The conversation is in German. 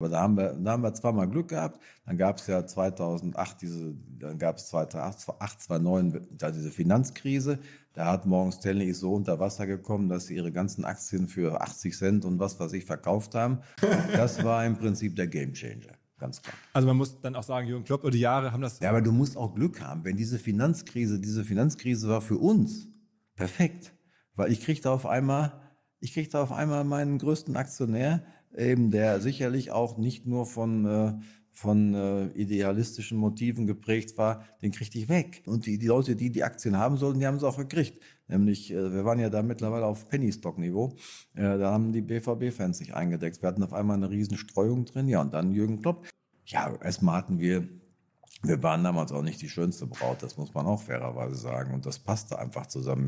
Aber da haben wir, da haben wir zweimal Glück gehabt. Dann gab es ja 2008 diese, dann gab es 2008, 2009 da diese Finanzkrise. Da hat morgens Stanley so unter Wasser gekommen, dass sie ihre ganzen Aktien für 80 Cent und was weiß ich verkauft haben. Das war im Prinzip der Gamechanger. Ganz klar. Also man muss dann auch sagen, Jürgen Klopp, die Jahre haben das. Ja, aber du musst auch Glück haben, wenn diese Finanzkrise, diese Finanzkrise war für uns perfekt, weil ich krieg da auf einmal, ich krieg auf einmal meinen größten Aktionär, eben der sicherlich auch nicht nur von äh, von äh, idealistischen Motiven geprägt war, den kriegte ich weg. Und die, die Leute, die die Aktien haben sollten, die haben sie auch gekriegt. Nämlich, äh, wir waren ja da mittlerweile auf Penny-Stock-Niveau. Äh, da haben die BVB-Fans sich eingedeckt. Wir hatten auf einmal eine riesen Streuung drin. Ja, und dann Jürgen Klopp. Ja, erstmal hatten wir, wir waren damals auch nicht die schönste Braut. Das muss man auch fairerweise sagen. Und das passte einfach zusammen.